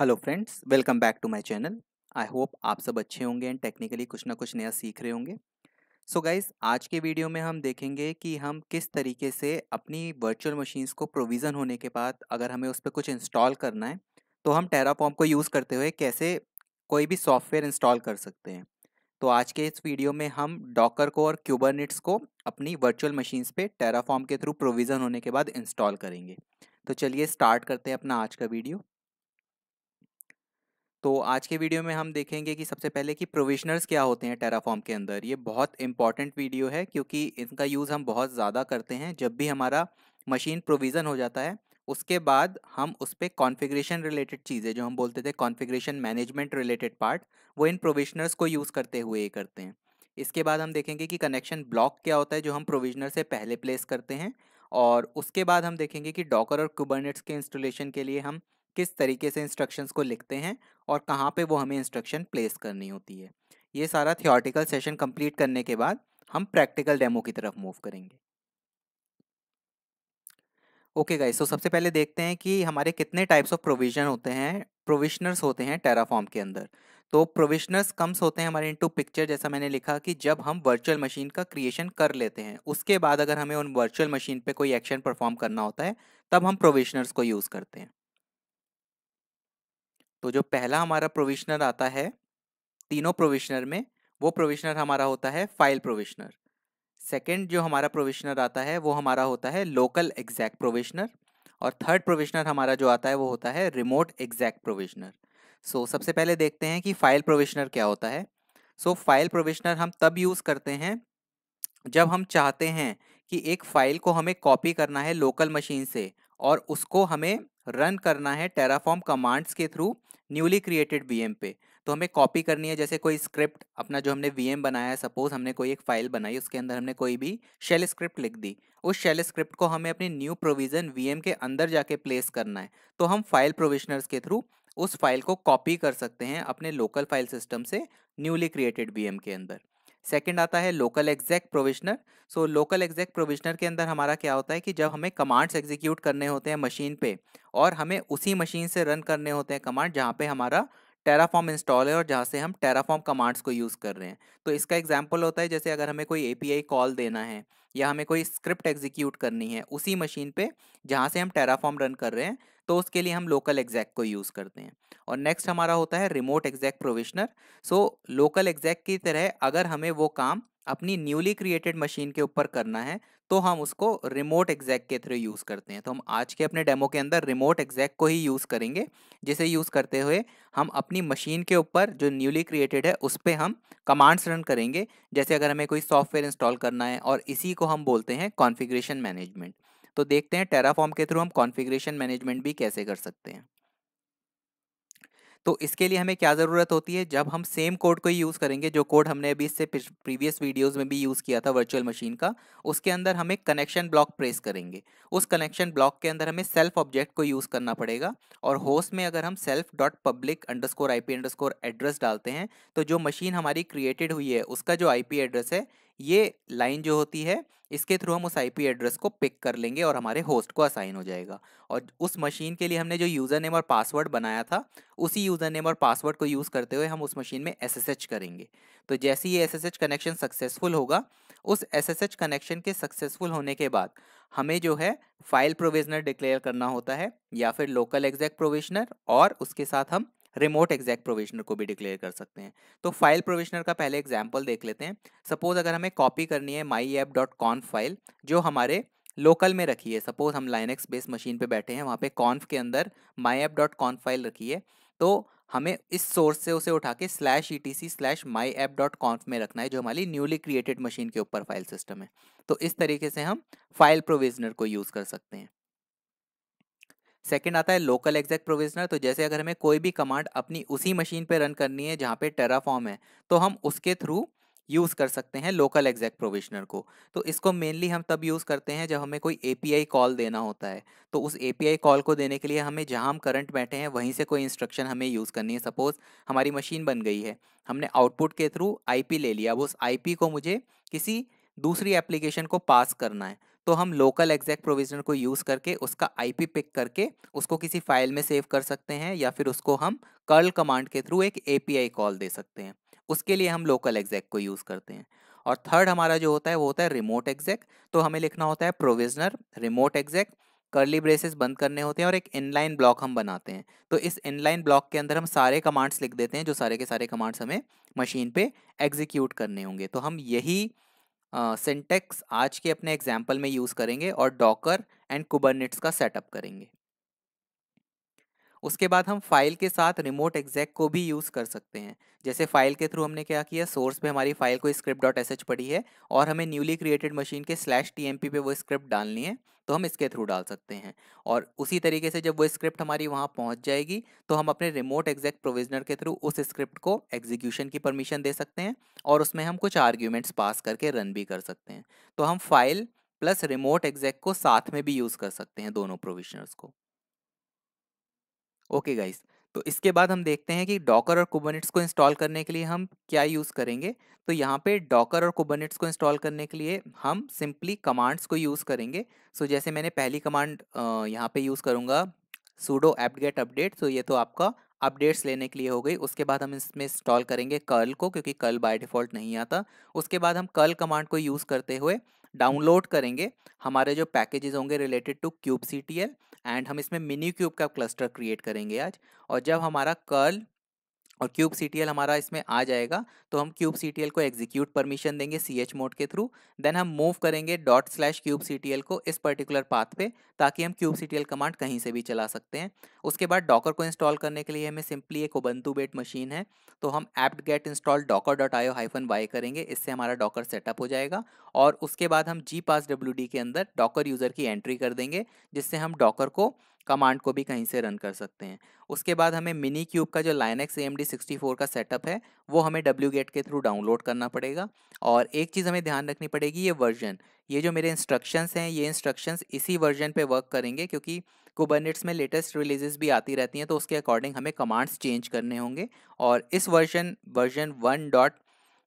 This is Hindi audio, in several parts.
Hello friends welcome back to my channel I hope आप सब अच्छे होंगे एंड टेक्निकली कुछ ना कुछ नया सीख रहे होंगे सो so गाइस आज के वीडियो में हम देखेंगे कि हम किस तरीके से अपनी वर्चुअल मशीन्स को प्रोविज़न होने के बाद अगर हमें उस पर कुछ इंस्टॉल करना है तो हम टेराफॉर्म को यूज़ करते हुए कैसे कोई भी सॉफ्टवेयर इंस्टॉल कर सकते हैं तो आज के इस वीडियो में हम डॉकर को और क्यूबरनेट्स को अपनी वर्चुअल मशीन्स पे टेराफॉर्म के थ्रू प्रोविज़न होने के बाद इंस्टॉल करेंगे तो चलिए स्टार्ट करते हैं अपना आज का वीडियो तो आज के वीडियो में हम देखेंगे कि सबसे पहले कि प्रोविजनर्स क्या होते हैं टेराफॉर्म के अंदर ये बहुत इंपॉर्टेंट वीडियो है क्योंकि इनका यूज़ हम बहुत ज़्यादा करते हैं जब भी हमारा मशीन प्रोविज़न हो जाता है उसके बाद हम उस पर कॉन्फिग्रेशन रिलेटेड चीज़ें जो हम बोलते थे कॉन्फिग्रेशन मैनेजमेंट रिलेटेड पार्ट वो इन प्रोविजनर्स को यूज़ करते हुए ही करते हैं इसके बाद हम देखेंगे कि कनेक्शन ब्लॉक क्या होता है जो हम प्रोविजनर से पहले प्लेस करते हैं और उसके बाद हम देखेंगे कि डॉकर और कुबरनेट्स के इंस्टॉलेशन के लिए हम किस तरीके से इंस्ट्रक्शंस को लिखते हैं और कहाँ पे वो हमें इंस्ट्रक्शन प्लेस करनी होती है ये सारा थियोटिकल सेशन कंप्लीट करने के बाद हम प्रैक्टिकल डेमो की तरफ मूव करेंगे ओके गाइस तो सबसे पहले देखते हैं कि हमारे कितने टाइप्स ऑफ प्रोविजन होते हैं प्रोविशनर्स होते हैं टेराफॉर्म के अंदर तो प्रोविशनर्स कम्स होते हैं हमारे इनटू पिक्चर जैसा मैंने लिखा कि जब हम वर्चुअल मशीन का क्रिएशन कर लेते हैं उसके बाद अगर हमें उन वर्चुअल मशीन पे कोई एक्शन परफॉर्म करना होता है तब हम प्रोविशनर्स को यूज़ करते हैं तो जो पहला हमारा प्रोविशनर आता है तीनों प्रोविशनर में वो प्रोविशनर हमारा होता है फाइल प्रोविशनर सेकंड जो हमारा प्रोविशनर आता है वो हमारा होता है लोकल एग्जैक्ट प्रोविशनर और थर्ड प्रोविशनर हमारा जो आता है वो होता है रिमोट एग्जैक्ट प्रोविशनर सो सबसे पहले देखते हैं कि फाइल प्रोविशनर क्या होता है सो फाइल प्रोविशनर हम तब यूज़ करते हैं जब हम चाहते हैं कि एक फ़ाइल को हमें कॉपी करना है लोकल मशीन से और उसको हमें रन करना है टेराफॉर्म कमांड्स के थ्रू न्यूली क्रिएटेड वी पे तो हमें कॉपी करनी है जैसे कोई स्क्रिप्ट अपना जो हमने वी बनाया है सपोज हमने कोई एक फाइल बनाई उसके अंदर हमने कोई भी शेल स्क्रिप्ट लिख दी उस शेल स्क्रिप्ट को हमें अपनी न्यू प्रोविज़न वी के अंदर जाके प्लेस करना है तो हम फाइल प्रोविजनर्स के थ्रू उस फाइल को कॉपी कर सकते हैं अपने लोकल फाइल सिस्टम से न्यूली क्रिएटेड वी के अंदर सेकंड आता है local exec provisioner so local exec provisioner के अंदर हमारा क्या होता है कि जब हमें कमांड्स एग्जीक्यूट करने होते हैं मशीन पे और हमें उसी मशीन से रन करने होते हैं कमांड जहाँ पे हमारा टेराफॉर्म इंस्टॉल है और जहाँ से हम टेराफॉर्म कमांड्स को यूज़ कर रहे हैं तो इसका एग्जाम्पल होता है जैसे अगर हमें कोई ए कॉल देना है या हमें कोई स्क्रिप्ट एग्जीक्यूट करनी है उसी मशीन पर जहाँ से हम टेराफॉर्म रन कर रहे हैं तो उसके लिए हम लोकल एग्जैक्ट को यूज़ करते हैं और नेक्स्ट हमारा होता है remote exec provisioner so local exec की तरह अगर हमें वो काम अपनी न्यूली क्रिएटेड मशीन के ऊपर करना है तो हम उसको रिमोट एग्जैक्ट के थ्रू यूज़ करते हैं तो हम आज के अपने डेमो के अंदर रिमोट एग्जैक्ट को ही यूज़ करेंगे जिसे यूज़ करते हुए हम अपनी मशीन के ऊपर जो न्यूली क्रिएटेड है उस पर हम कमांड्स रन करेंगे जैसे अगर हमें कोई सॉफ्टवेयर इंस्टॉल करना है और इसी को हम बोलते हैं कॉन्फिग्रेशन मैनेजमेंट तो देखते हैं टेराफॉर्म के थ्रू हम कॉन्फ़िगरेशन मैनेजमेंट भी कैसे कर सकते हैं तो इसके लिए हमें क्या ज़रूरत होती है जब हम सेम कोड को ही यूज़ करेंगे जो कोड हमने अभी इससे प्रीवियस वीडियोस में भी यूज़ किया था वर्चुअल मशीन का उसके अंदर हम एक कनेक्शन ब्लॉक प्रेस करेंगे उस कनेक्शन ब्लॉक के अंदर हमें सेल्फ ऑब्जेक्ट को यूज़ करना पड़ेगा और होस्ट में अगर हम self dot public underscore I address डालते हैं तो जो मशीन हमारी क्रिएटेड हुई है उसका जो आई एड्रेस है ये लाइन जो होती है इसके थ्रू हम उस आईपी एड्रेस को पिक कर लेंगे और हमारे होस्ट को असाइन हो जाएगा और उस मशीन के लिए हमने जो यूज़र नेम और पासवर्ड बनाया था उसी यूज़र नेम और पासवर्ड को यूज़ करते हुए हम उस मशीन में एसएसएच करेंगे तो जैसे ही एसएसएच कनेक्शन सक्सेसफुल होगा उस एसएसएच कनेक्शन के सक्सेसफुल होने के बाद हमें जो है फाइल प्रोविजनर डिक्लेयर करना होता है या फिर लोकल एग्जैक्ट प्रोविजनर और उसके साथ हम रिमोट एग्जैक्ट प्रोविजनर को भी डिक्लेयर कर सकते हैं तो फाइल प्रोविजनर का पहले एग्जाम्पल देख लेते हैं सपोज अगर हमें कॉपी करनी है my app dot conf file जो हमारे लोकल में रखी है सपोज हम एक्स बेस्ड मशीन पे बैठे हैं वहाँ पे कॉन्फ के अंदर my app dot conf file रखी है तो हमें इस सोर्स से उसे उठा के slash E T C slash my app dot conf में रखना है जो हमारी न्यूली क्रिएटेड मशीन के ऊपर फाइल सिस्टम है तो इस तरीके से हम फाइल प्रोविजनर को यूज़ कर सकते हैं सेकेंड आता है लोकल एग्जैक्ट प्रोविजनर तो जैसे अगर हमें कोई भी कमांड अपनी उसी मशीन पर रन करनी है जहाँ पर टेराफॉर्म है तो हम उसके थ्रू यूज़ कर सकते हैं लोकल एग्जैक्ट प्रोविजनर को तो इसको मेनली हम तब यूज़ करते हैं जब हमें कोई एपीआई कॉल देना होता है तो उस एपीआई कॉल को देने के लिए हमें जहाँ हम करंट बैठे हैं वहीं से कोई इंस्ट्रक्शन हमें यूज़ करनी है सपोज़ हमारी मशीन बन गई है हमने आउटपुट के थ्रू आईपी ले लिया अब उस आई को मुझे किसी दूसरी एप्लीकेशन को पास करना है तो हम लोकल एग्जैक्ट प्रोविजनर को यूज़ करके उसका आईपी पिक करके उसको किसी फाइल में सेव कर सकते हैं या फिर उसको हम कर्ल कमांड के थ्रू एक एपीआई कॉल दे सकते हैं उसके लिए हम लोकल एग्जैक्ट को यूज़ करते हैं और थर्ड हमारा जो होता है वो होता है रिमोट एग्जैक्ट तो हमें लिखना होता है provisioner remote exec curly braces बंद करने होते हैं और एक इनलाइन ब्लॉक हम बनाते हैं तो इस इनलाइन ब्लॉक के अंदर हम सारे कमांड्स लिख देते हैं जो सारे के सारे कमांड्स हमें मशीन पे एग्जीक्यूट करने होंगे तो हम यही सिंटेक्स आज के अपने एग्जाम्पल में यूज़ करेंगे और डॉकर एंड कुबरनेट्स का सेटअप करेंगे उसके बाद हम फाइल के साथ रिमोट एग्जैक को भी यूज़ कर सकते हैं जैसे फाइल के थ्रू हमने क्या किया सोर्स पे हमारी फाइल को स्क्रिप्ट डॉट एस एच पड़ी है और हमें न्यूली क्रिएटेड मशीन के स्लैश टी एम पी पे वो स्क्रिप्ट डालनी है तो हम इसके थ्रू डाल सकते हैं और उसी तरीके से जब वो स्क्रिप्ट हमारी वहाँ पहुँच जाएगी तो हम अपने रिमोट एग्जैक्ट प्रोविजनर के थ्रू उस स्क्रिप्ट को एग्जीक्यूशन की परमिशन दे सकते हैं और उसमें हम कुछ आर्ग्यूमेंट्स पास करके रन भी कर सकते हैं तो हम फाइल प्लस रिमोट एग्जैक्ट को साथ में भी यूज़ कर सकते हैं दोनों प्रोविजनर्स को ओके गाइस तो इसके बाद हम देखते हैं कि डॉकर और कुबनिट्स को इंस्टॉल करने के लिए हम क्या यूज़ करेंगे तो यहाँ पे डॉकर और कुबनिट्स को इंस्टॉल करने के लिए हम सिंपली कमांड्स को यूज़ करेंगे सो so, जैसे मैंने पहली कमांड यहाँ पे यूज़ करूँगा सूडो एप गेट अपडेट तो ये तो आपका अपडेट्स लेने के लिए हो गई उसके बाद हम इसमें इंस्टॉल करेंगे कर्ल को क्योंकि कर्ल बाय डिफ़ॉल्ट नहीं आता उसके बाद हम कर्ल कमांड को यूज़ करते हुए डाउनलोड करेंगे हमारे जो पैकेजेस होंगे related to kube C and हम इसमें मिनी क्यूब का क्लस्टर क्रिएट करेंगे आज और जब हमारा कर्ल और क्यूब सी हमारा इसमें आ जाएगा तो हम क्यूब सी को एग्जीक्यूट परमिशन देंगे सी एच मोड के थ्रू देन हम मूव करेंगे डॉट स्लैश क्यूब सी को इस पर्टिकुलर पाथ पे ताकि हम क्यूब सी कमांड कहीं से भी चला सकते हैं उसके बाद डॉकर को इंस्टॉल करने के लिए हमें सिंपली एक ओबंतु बेट मशीन है तो हम apt get install Docker dot I hyphen Y करेंगे इससे हमारा डॉकर सेटअप हो जाएगा और उसके बाद हम जी पास डब्ल्यू के अंदर डॉकर यूज़र की एंट्री कर देंगे जिससे हम डॉकर को कमांड को भी कहीं से रन कर सकते हैं उसके बाद हमें मिनी क्यूब का जो X M D sixty four का सेटअप है वो हमें डब्ल्यू गेट के थ्रू डाउनलोड करना पड़ेगा और एक चीज़ हमें ध्यान रखनी पड़ेगी ये वर्जन ये जो मेरे इंस्ट्रक्शंस हैं ये इंस्ट्रक्शंस इसी वर्जन पे वर्क करेंगे क्योंकि कुबरनेट्स में लेटेस्ट रिलीजेस भी आती रहती हैं तो उसके अकॉर्डिंग हमें कमांड्स चेंज करने होंगे और इस version version one dot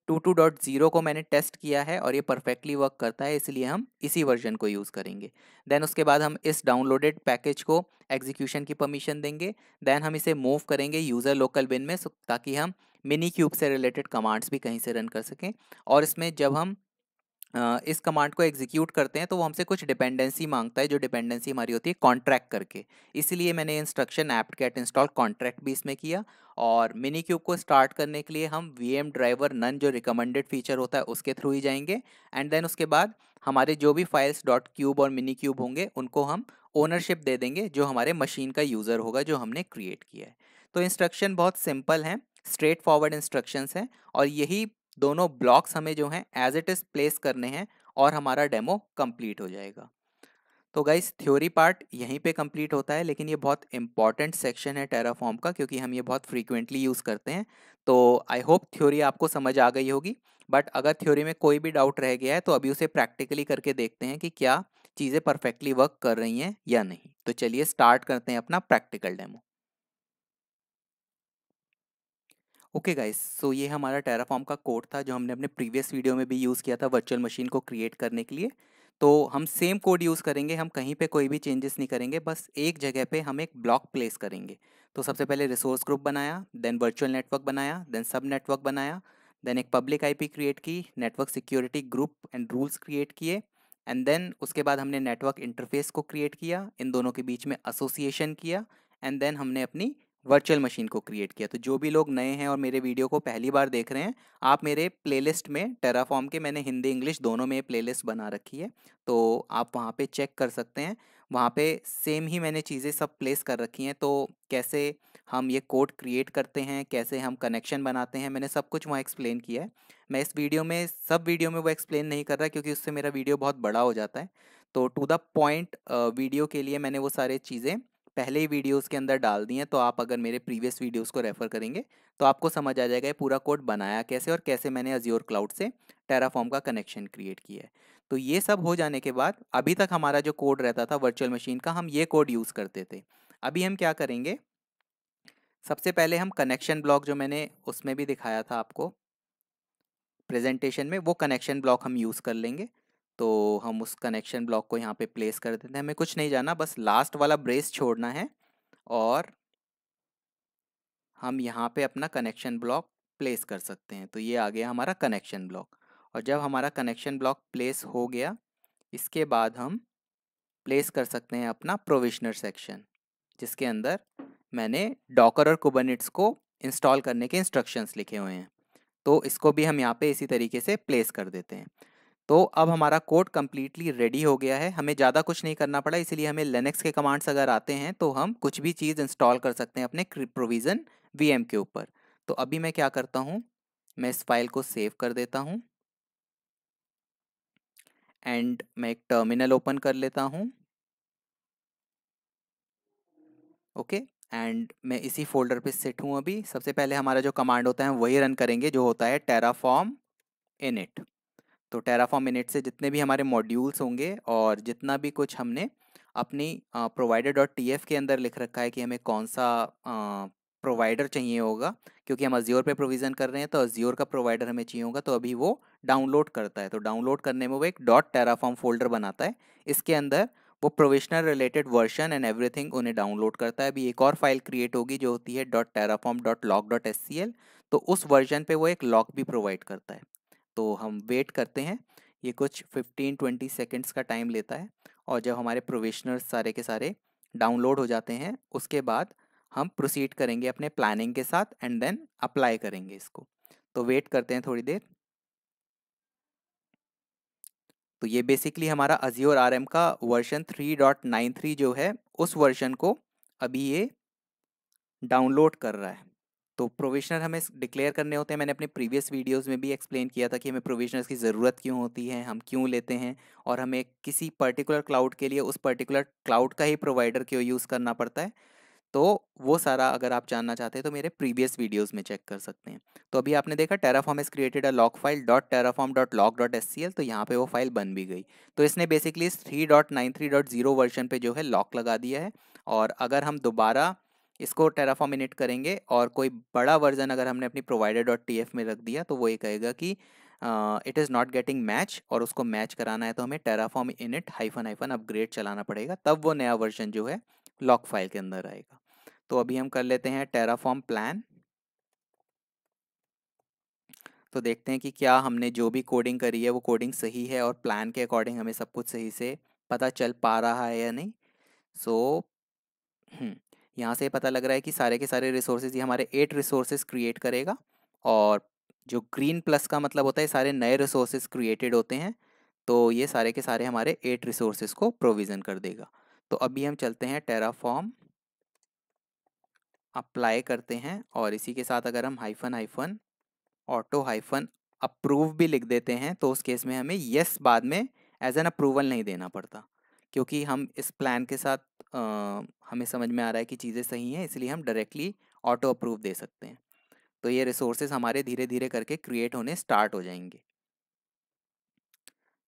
two two dot zero को मैंने टेस्ट किया है और ये परफेक्टली वर्क करता है इसलिए हम इसी वर्जन को यूज़ करेंगे देन उसके बाद हम इस डाउनलोडेड पैकेज को एग्जीक्यूशन की परमिशन देंगे देन हम इसे मूव करेंगे यूज़र लोकल बिन में ताकि हम मिनी क्यूब से रिलेटेड कमांड्स भी कहीं से रन कर सकें और इसमें जब हम इस कमांड को एग्जीक्यूट करते हैं तो वो हमसे कुछ डिपेंडेंसी मांगता है जो डिपेंडेंसी हमारी होती है कॉन्ट्रैक्ट करके इसलिए मैंने instruction apt get install conntrack भी इसमें किया और मिनी क्यूब को स्टार्ट करने के लिए हम वी एम ड्राइवर नन जो रिकमेंडेड फीचर होता है उसके थ्रू ही जाएंगे एंड देन उसके बाद हमारे जो भी फाइल्स डॉट क्यूब और मिनी क्यूब होंगे उनको हम ओनरशिप दे देंगे जो हमारे मशीन का यूज़र होगा जो हमने क्रिएट किया है तो इंस्ट्रक्शन बहुत सिंपल हैं स्ट्रेट फॉरवर्ड इंस्ट्रक्शंस हैं और यही दोनों ब्लॉक्स हमें जो हैं एज इट इज़ प्लेस करने हैं और हमारा डेमो कंप्लीट हो जाएगा तो गाइस थ्योरी पार्ट यहीं पे कंप्लीट होता है लेकिन ये बहुत इंपॉर्टेंट सेक्शन है टेराफॉर्म का क्योंकि हम ये बहुत फ्रीक्वेंटली यूज़ करते हैं तो आई होप थ्योरी आपको समझ आ गई होगी बट अगर थ्योरी में कोई भी डाउट रह गया है तो अभी उसे प्रैक्टिकली करके देखते हैं कि क्या चीज़ें परफेक्टली वर्क कर रही हैं या नहीं तो चलिए स्टार्ट करते हैं अपना practical demo okay guys so ये हमारा टेराफॉर्म का कोड था जो हमने अपने प्रीवियस वीडियो में भी यूज़ किया था वर्चुअल मशीन को क्रिएट करने के लिए तो हम सेम कोड यूज़ करेंगे हम कहीं पे कोई भी चेंजेस नहीं करेंगे बस एक जगह पे हम एक ब्लॉक प्लेस करेंगे तो सबसे पहले रिसोर्स ग्रुप बनाया देन वर्चुअल नेटवर्क बनाया देन सब नेटवर्क बनाया देन एक पब्लिक आई क्रिएट की network security group and rules create किए एंड देन उसके बाद हमने नेटवर्क इंटरफेस को क्रिएट किया इन दोनों के बीच में एसोसिएशन किया एंड देन हमने अपनी वर्चुअल मशीन को क्रिएट किया तो जो भी लोग नए हैं और मेरे वीडियो को पहली बार देख रहे हैं आप मेरे प्लेलिस्ट में टेराफॉर्म के मैंने हिंदी इंग्लिश दोनों में प्लेलिस्ट बना रखी है तो आप वहाँ पे चेक कर सकते हैं वहाँ पे सेम ही मैंने चीज़ें सब प्लेस कर रखी हैं तो कैसे हम ये कोड क्रिएट करते हैं कैसे हम कनेक्शन बनाते हैं मैंने सब कुछ वहाँ एक्सप्लेन किया है मैं इस वीडियो में सब वीडियो में वो एक्सप्लेन नहीं कर रहा क्योंकि उससे मेरा वीडियो बहुत बड़ा हो जाता है तो टू द पॉइंट वीडियो के लिए मैंने वो सारे चीज़ें पहले ही वीडियोस के अंदर डाल दिए हैं तो आप अगर मेरे प्रीवियस वीडियोस को रेफ़र करेंगे तो आपको समझ आ जाएगा ये पूरा कोड बनाया कैसे और कैसे मैंने अजियोर क्लाउड से टेराफॉर्म का कनेक्शन क्रिएट किया है तो ये सब हो जाने के बाद अभी तक हमारा जो कोड रहता था वर्चुअल मशीन का हम ये कोड यूज़ करते थे अभी हम क्या करेंगे सबसे पहले हम कनेक्शन ब्लॉक जो मैंने उसमें भी दिखाया था आपको प्रेजेंटेशन में वो कनेक्शन ब्लॉक हम यूज़ कर लेंगे तो हम उस कनेक्शन ब्लॉक को यहाँ पे प्लेस कर देते हैं हमें कुछ नहीं जाना बस लास्ट वाला ब्रेस छोड़ना है और हम यहाँ पे अपना कनेक्शन ब्लॉक प्लेस कर सकते हैं तो ये आ गया हमारा कनेक्शन ब्लॉक और जब हमारा कनेक्शन ब्लॉक प्लेस हो गया इसके बाद हम प्लेस कर सकते हैं अपना प्रोविजनर सेक्शन जिसके अंदर मैंने डॉकर और कुबनिट्स को इंस्टॉल करने के इंस्ट्रक्शंस लिखे हुए हैं तो इसको भी हम यहाँ पे इसी तरीके से प्लेस कर देते हैं तो अब हमारा कोड कम्प्लीटली रेडी हो गया है हमें ज़्यादा कुछ नहीं करना पड़ा इसलिए हमें लेनेक्स के कमांड्स अगर आते हैं तो हम कुछ भी चीज़ इंस्टॉल कर सकते हैं अपने प्रोविज़न वी के ऊपर तो अभी मैं क्या करता हूँ मैं इस फाइल को सेव कर देता हूँ एंड मैं एक टर्मिनल ओपन कर लेता हूँ ओके एंड मैं इसी फोल्डर पे सेट हूँ अभी सबसे पहले हमारा जो कमांड होता है वही रन करेंगे जो होता है टेराफॉर्म इनिट तो टेराफॉर्म मिनट से जितने भी हमारे मॉड्यूल्स होंगे और जितना भी कुछ हमने अपनी प्रोवाइडर डॉट टी एफ के अंदर लिख रखा है कि हमें कौन सा प्रोवाइडर चाहिए होगा क्योंकि हम अजियोर पे प्रोविज़न कर रहे हैं तो अजियोर का प्रोवाइडर हमें चाहिए होगा तो अभी वो डाउनलोड करता है तो डाउनलोड करने में वो एक डॉट टेराफॉर्म फोल्डर बनाता है इसके अंदर वो provisional related version and everything उन्हें डाउनलोड करता है अभी एक और फाइल क्रिएट होगी जो होती है dot Terraform dot lock dot S C L तो उस वर्जन पे वो एक लॉक भी प्रोवाइड करता है तो हम वेट करते हैं ये कुछ 15-20 सेकेंड्स का टाइम लेता है और जब हमारे प्रोवेशनर्स सारे के सारे डाउनलोड हो जाते हैं उसके बाद हम प्रोसीड करेंगे अपने प्लानिंग के साथ एंड देन अप्लाई करेंगे इसको तो वेट करते हैं थोड़ी देर तो ये बेसिकली हमारा अजियोर आर का वर्जन 3.93 जो है उस वर्जन को अभी ये डाउनलोड कर रहा है तो प्रोविजनर हमें डिक्लेयर करने होते हैं मैंने अपने प्रीवियस वीडियोस में भी एक्सप्लेन किया था कि हमें प्रोविजनर्स की ज़रूरत क्यों होती है हम क्यों लेते हैं और हमें किसी पर्टिकुलर क्लाउड के लिए उस पर्टिकुलर क्लाउड का ही प्रोवाइडर क्यों यूज़ करना पड़ता है तो वो सारा अगर आप जानना चाहते हैं तो मेरे प्रीवियस वीडियोस में चेक कर सकते हैं तो अभी आपने देखा Terraform is created a lock file dot Terraform dot lock dot S C L तो यहाँ पे वो फाइल बन भी गई तो इसने बेसिकली इस three dot nine three dot zero version पे जो है लॉक लगा दिया है और अगर हम दोबारा इसको टेराफॉर्मिनेट करेंगे और कोई बड़ा वर्जन अगर हमने अपनी प्रोवाइडर डॉट टी एफ में रख दिया तो वो ये कहेगा कि it is not getting match और उसको मैच कराना है तो हमें Terraform init hyphen hyphen upgrade चलाना पड़ेगा तब वो नया वर्जन जो है लॉक फाइल के अंदर आएगा तो अभी हम कर लेते हैं टेराफॉर्म प्लान तो देखते हैं कि क्या हमने जो भी कोडिंग करी है वो कोडिंग सही है और प्लान के अकॉर्डिंग हमें सब कुछ सही से पता चल पा रहा है या नहीं सो so, हम्म। यहाँ से पता लग रहा है कि सारे के सारे रिसोर्सेज ये हमारे एट रिसोर्सेज क्रिएट करेगा और जो ग्रीन प्लस का मतलब होता है सारे नए रिसोर्सेज क्रिएटेड होते हैं तो ये सारे के सारे हमारे एट रिसोर्सेज को प्रोविज़न कर देगा तो अभी हम चलते हैं टेराफॉर्म अप्लाई करते हैं और इसी के साथ अगर हम hyphen hyphen auto hyphen approve भी लिख देते हैं तो उस केस में हमें येस बाद में एज एन अप्रूवल नहीं देना पड़ता क्योंकि हम इस प्लान के साथ आ, हमें समझ में आ रहा है कि चीज़ें सही हैं इसलिए हम डायरेक्टली ऑटो अप्रूव दे सकते हैं तो ये रिसोर्सेज हमारे धीरे धीरे करके क्रिएट होने स्टार्ट हो जाएंगे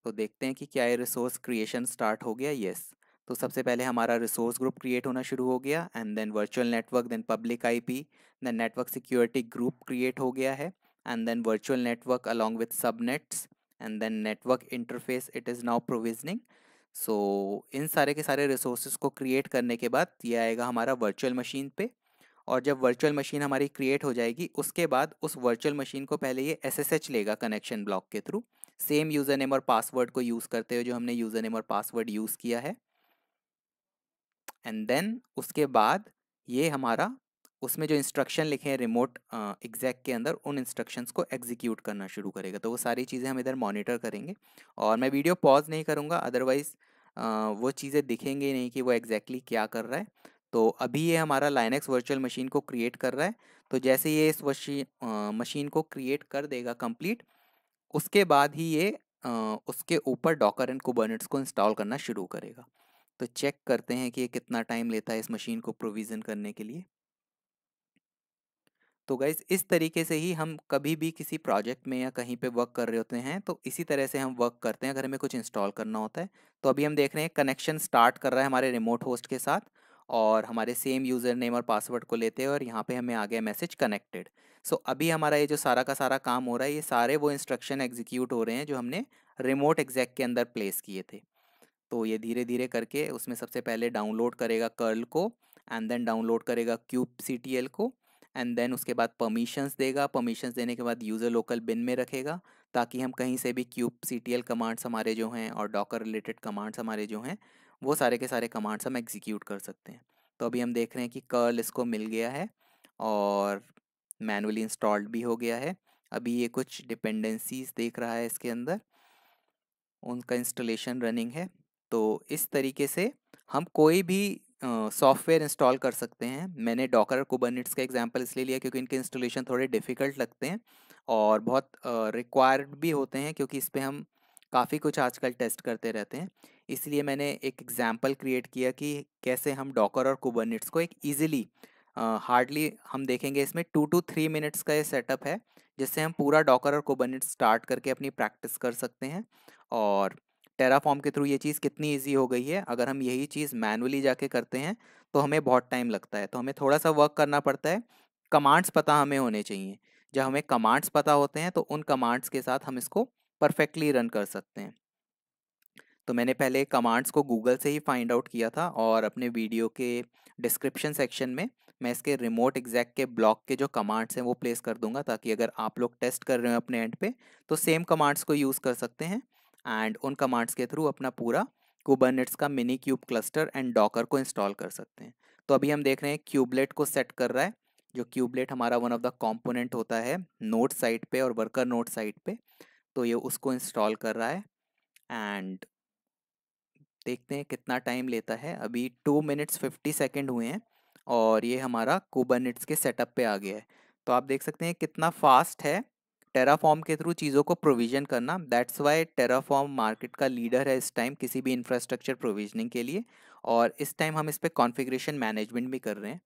तो देखते हैं कि क्या ये रिसोर्स क्रिएशन स्टार्ट हो गया येस तो सबसे पहले हमारा रिसोर्स ग्रुप क्रिएट होना शुरू हो गया and then virtual network then public IP then network security group create हो गया है and then virtual network along with subnets and then network interface it is now provisioning so so, इन सारे के सारे रिसोर्सेज को क्रिएट करने के बाद ये आएगा हमारा वर्चुअल मशीन पे और जब वर्चुअल मशीन हमारी क्रिएट हो जाएगी उसके बाद उस वर्चुअल मशीन को पहले ये एसएसएच लेगा कनेक्शन ब्लॉक के थ्रू सेम यूज़र नेम और पासवर्ड को यूज़ करते हुए जो हमने यूज़र नेम और पासवर्ड यूज़ किया है एंड देन उसके बाद ये हमारा उसमें जो इंस्ट्रक्शन लिखे हैं रिमोट एग्जैक्ट के अंदर उन इंस्ट्रक्शंस को एग्जीक्यूट करना शुरू करेगा तो वो सारी चीज़ें हम इधर मॉनिटर करेंगे और मैं वीडियो पॉज नहीं करूँगा अदरवाइज़ वो चीज़ें दिखेंगे ही नहीं कि वो एग्जैक्टली exactly क्या कर रहा है तो अभी ये हमारा लाइनेक्स वर्चुअल मशीन को क्रिएट कर रहा है तो जैसे ये इस मशीन मशीन को क्रिएट कर देगा कम्प्लीट उसके बाद ही ये आ, उसके ऊपर डॉकर एंड कुबरनेट्स को इंस्टॉल करना शुरू करेगा तो चेक करते हैं कि ये कितना टाइम लेता है इस मशीन को प्रोविज़न करने के लिए तो गाइज इस तरीके से ही हम कभी भी किसी प्रोजेक्ट में या कहीं पे वर्क कर रहे होते हैं तो इसी तरह से हम वर्क करते हैं अगर हमें कुछ इंस्टॉल करना होता है तो अभी हम देख रहे हैं कनेक्शन स्टार्ट कर रहा है हमारे रिमोट होस्ट के साथ और हमारे सेम यूज़र नेम और पासवर्ड को लेते हैं और यहाँ पे हमें आ गया मैसेज कनेक्टेड सो अभी हमारा ये जो सारा का सारा काम हो रहा है ये सारे वो इंस्ट्रक्शन एग्जीक्यूट हो रहे हैं जो हमने रिमोट एग्जैक्ट के अंदर प्लेस किए थे तो ये धीरे धीरे करके उसमें सबसे पहले डाउनलोड करेगा कर्ल को एंड देन डाउनलोड करेगा क्यूब सी को एंड देन उसके बाद परमिशंस देगा परमिशंस देने के बाद यूज़र लोकल बिन में रखेगा ताकि हम कहीं से भी क्यूब सी कमांड्स हमारे जो हैं और डॉकर रिलेटेड कमांड्स हमारे जो हैं वो सारे के सारे कमांड्स हम एग्जीक्यूट कर सकते हैं तो अभी हम देख रहे हैं कि कर्ल इसको मिल गया है और मैनुअली इंस्टॉल्ड भी हो गया है अभी ये कुछ डिपेंडेंसीज देख रहा है इसके अंदर उनका इंस्टॉलेशन रनिंग है तो इस तरीके से हम कोई भी सॉफ्टवेयर इंस्टॉल कर सकते हैं मैंने डॉकर कुबरनिट्स का एग्जांपल इसलिए लिया क्योंकि इनके इंस्टॉलेशन थोड़े डिफ़िकल्ट लगते हैं और बहुत रिक्वायर्ड भी होते हैं क्योंकि इस पर हम काफ़ी कुछ आजकल टेस्ट करते रहते हैं इसलिए मैंने एक एग्जाम्पल क्रिएट किया कि कैसे हम डॉकर और कुबरनिट्स को एक ईजिली हार्डली हम देखेंगे इसमें टू टू थ्री मिनट्स का ये सेटअप है जिससे हम पूरा डॉकर और कुबनिट्स स्टार्ट करके अपनी प्रैक्टिस कर सकते हैं और टेराफॉर्म के थ्रू ये चीज़ कितनी ईजी हो गई है अगर हम यही चीज़ मैनुअली जाके करते हैं तो हमें बहुत टाइम लगता है तो हमें थोड़ा सा वर्क करना पड़ता है कमांड्स पता हमें होने चाहिए जब हमें कमांड्स पता होते हैं तो उन कमांड्स के साथ हम इसको परफेक्टली रन कर सकते हैं तो मैंने पहले कमांड्स को गूगल से ही फाइंड आउट किया था और अपने वीडियो के डिस्क्रिप्शन सेक्शन में मैं इसके रिमोट एग्जैक्ट के ब्लॉक के जो कमांड्स हैं वो प्लेस कर दूंगा ताकि अगर आप लोग टेस्ट कर रहे हो अपने एंड पे तो सेम कमांड्स को यूज़ कर सकते हैं एंड उन कमांड्स के थ्रू अपना पूरा कुबरनेट्स का Minikube cluster and Docker को इंस्टॉल कर सकते हैं तो अभी हम देख रहे हैं क्यूबलेट को सेट कर रहा है जो क्यूबलेट हमारा वन ऑफ द कॉम्पोनेंट होता है नोट साइट पे और वर्कर नोट साइट पे तो ये उसको इंस्टॉल कर रहा है एंड देखते हैं कितना टाइम लेता है अभी टू मिनट्स फिफ्टी सेकेंड हुए हैं और ये हमारा कुबरनेट्स के सेटअप पर आ गया है तो आप देख सकते हैं कितना फास्ट है टेराफॉर्म के थ्रू चीज़ों को प्रोविजन करना दैट्स वाई टेराफॉर्म मार्केट का लीडर है इस टाइम किसी भी इंफ्रास्ट्रक्चर प्रोविजनिंग के लिए और इस टाइम हम इस पर कॉन्फिग्रेशन मैनेजमेंट भी कर रहे हैं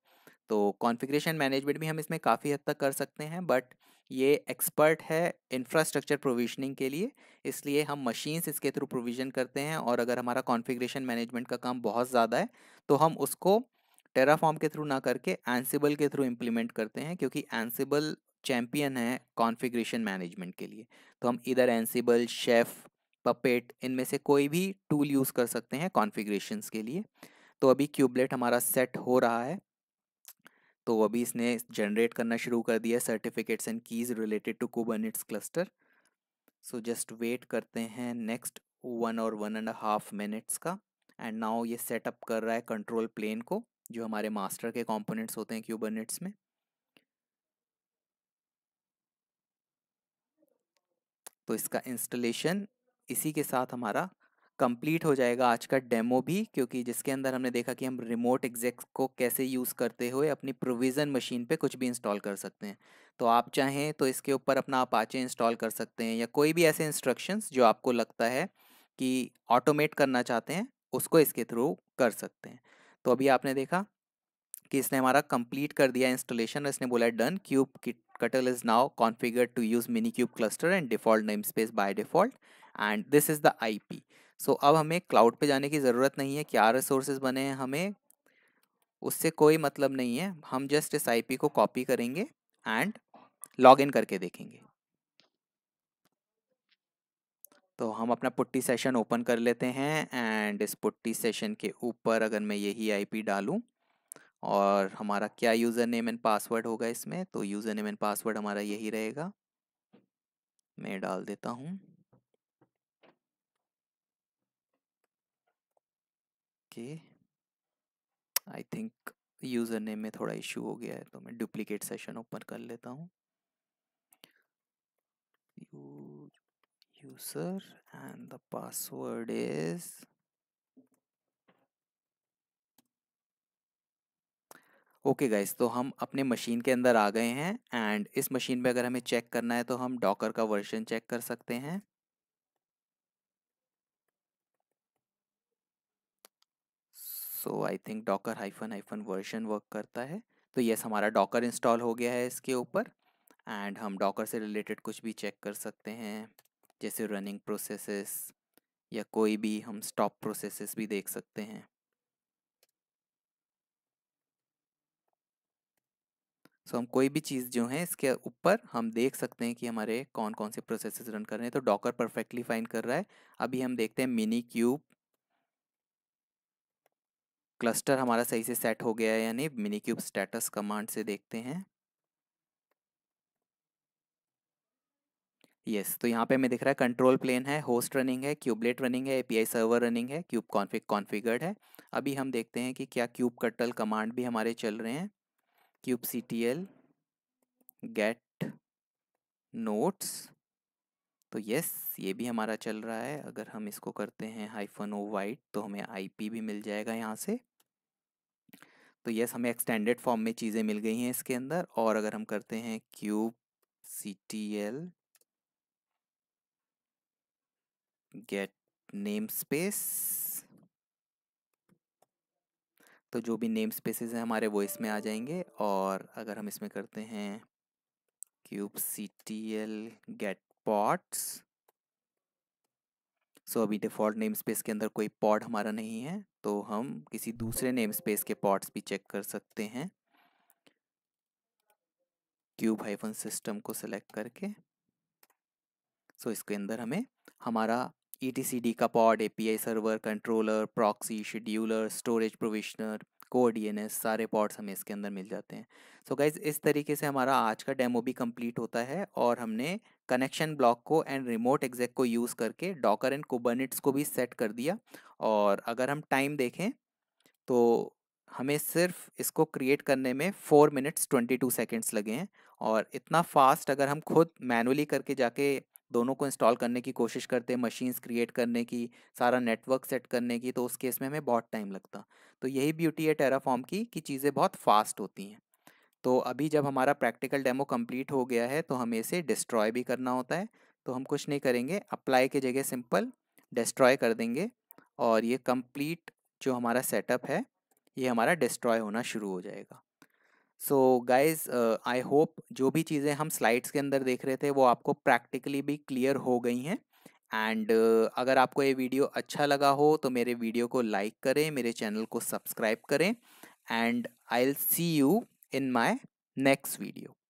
तो कॉन्फ़िगरेशन मैनेजमेंट भी हम इसमें काफ़ी हद तक कर सकते हैं बट ये एक्सपर्ट है इंफ्रास्ट्रक्चर प्रोविजनिंग के लिए इसलिए हम मशीन्स इसके थ्रू प्रोविजन करते हैं और अगर हमारा कॉन्फ़िगरेशन मैनेजमेंट का काम बहुत ज़्यादा है तो हम उसको टेराफॉर्म के थ्रू ना करके एंसिबल के थ्रू इम्प्लीमेंट करते हैं क्योंकि एंसिबल चैम्पियन है कॉन्फ़िगरेशन मैनेजमेंट के लिए तो हम इधर एनसीबल शेफ़ पपेट इनमें से कोई भी टूल यूज़ कर सकते हैं कॉन्फ़िगरेशन के लिए तो अभी क्यूबलेट हमारा सेट हो रहा है तो अभी इसने जनरेट करना शुरू कर दिया certificates and keys related to Kubernetes cluster so just wait करते हैं नेक्स्ट वन और वन एंड हाफ मिनट्स का एंड नाउ ये सेटअप कर रहा है कंट्रोल प्लेन को जो हमारे मास्टर के कॉम्पोनेंट्स होते हैं क्यूबनिट्स में तो इसका इंस्टॉलेशन इसी के साथ हमारा कंप्लीट हो जाएगा आज का डेमो भी क्योंकि जिसके अंदर हमने देखा कि हम रिमोट एग्जैक्स को कैसे यूज़ करते हुए अपनी प्रोविज़न मशीन पे कुछ भी इंस्टॉल कर सकते हैं तो आप चाहें तो इसके ऊपर अपना आचे इंस्टॉल कर सकते हैं या कोई भी ऐसे इंस्ट्रक्शंस जो आपको लगता है कि ऑटोमेट करना चाहते हैं उसको इसके थ्रू कर सकते हैं तो अभी आपने देखा कि इसने हमारा कम्प्लीट कर दिया इंस्टॉलेशन और इसने बोला done kube kit Turtle is now configured to use Minikube cluster and default namespace by default and this is the IP. So so, अब हमें क्लाउड पे जाने की ज़रूरत नहीं है क्या रिसोर्सेज बने हैं हमें उससे कोई मतलब नहीं है हम जस्ट इस आईपी को कॉपी करेंगे एंड लॉग इन करके देखेंगे तो हम अपना पुट्टी सेशन ओपन कर लेते हैं एंड इस पुट्टी सेशन के ऊपर अगर मैं यही आईपी डालूं और हमारा क्या यूज़र नेम एंड पासवर्ड होगा इसमें तो यूज़र नेम एंड पासवर्ड हमारा यही रहेगा मैं डाल देता हूँ okay I think username में थोड़ा इशू हो गया है तो मैं डुप्लीकेट सेशन ओपन कर लेता हूँ user and the password is okay guys तो हम अपने मशीन के अंदर आ गए हैं एंड इस मशीन पे अगर हमें चेक करना है तो हम डॉकर का वर्जन चेक कर सकते हैं so I think Docker hyphen hyphen version work करता है तो यस हमारा डॉकर इंस्टॉल हो गया है इसके ऊपर एंड हम डॉकर से रिलेटेड कुछ भी चेक कर सकते हैं जैसे रनिंग प्रोसेसेस या कोई भी हम स्टॉप प्रोसेसेस भी देख सकते हैं सो so, हम कोई भी चीज़ जो है इसके ऊपर हम देख सकते हैं कि हमारे कौन कौन से प्रोसेसेस रन कर रहे हैं तो डॉकर परफेक्टली फाइन कर रहा है अभी हम देखते हैं मिनी क्यूब क्लस्टर हमारा सही से सेट हो गया है यानी मिनी क्यूब स्टेटस कमांड से देखते हैं यस yes, तो यहाँ पे हमें दिख रहा है कंट्रोल प्लेन है होस्ट रनिंग है क्यूबलेट रनिंग है एपीआई सर्वर रनिंग है क्यूब कॉन्फिग कॉन्फिगर्ड है अभी हम देखते हैं कि क्या क्यूब कटल कमांड भी हमारे चल रहे हैं kubectl get notes तो यस ये भी हमारा चल रहा है अगर हम इसको करते हैं हाइफन ओ वाइट तो हमें आईपी भी मिल जाएगा यहाँ से तो यस हमें एक्सटेंडेड फॉर्म में चीज़ें मिल गई हैं इसके अंदर और अगर हम करते हैं kube C T L get namespace तो जो भी नेम स्पेसेस हैं हमारे वो इसमें आ जाएंगे और अगर हम इसमें करते हैं kube C T L get pods so अभी डिफ़ॉल्ट नेम स्पेस के अंदर कोई पॉड हमारा नहीं है तो हम किसी दूसरे नेम स्पेस के पॉड्स भी चेक कर सकते हैं क्यूब हाइफन सिस्टम को सेलेक्ट करके सो so, इसके अंदर हमें हमारा etcd पी API server controller proxy scheduler storage provisioner core DNS सारे पॉड्स हमें इसके अंदर मिल जाते हैं सो so गाइज इस तरीके से हमारा आज का डेमो भी कंप्लीट होता है और हमने कनेक्शन ब्लॉक को एंड रिमोट एग्जैक को यूज़ करके डॉकर एंड कोबर्निट्स को भी सेट कर दिया और अगर हम टाइम देखें तो हमें सिर्फ इसको क्रिएट करने में four minutes twenty two seconds लगे हैं और इतना फास्ट अगर हम खुद मैनुअली करके जाके दोनों को इंस्टॉल करने की कोशिश करते मशीन्स क्रिएट करने की सारा नेटवर्क सेट करने की तो उस केस में हमें बहुत टाइम लगता तो यही ब्यूटी है टेराफॉर्म की कि चीज़ें बहुत फास्ट होती हैं तो अभी जब हमारा प्रैक्टिकल डेमो कंप्लीट हो गया है तो हमें इसे डिस्ट्रॉय भी करना होता है तो हम कुछ नहीं करेंगे अप्लाई के जगह सिंपल डिस्ट्रॉय कर देंगे और ये कंप्लीट जो हमारा सेटअप है ये हमारा डिस्ट्रॉय होना शुरू हो जाएगा सो गाइज आई होप जो भी चीज़ें हम स्लाइड्स के अंदर देख रहे थे वो आपको प्रैक्टिकली भी क्लियर हो गई हैं एंड uh, अगर आपको ये वीडियो अच्छा लगा हो तो मेरे वीडियो को लाइक करें मेरे चैनल को सब्सक्राइब करें and I will see you in my next video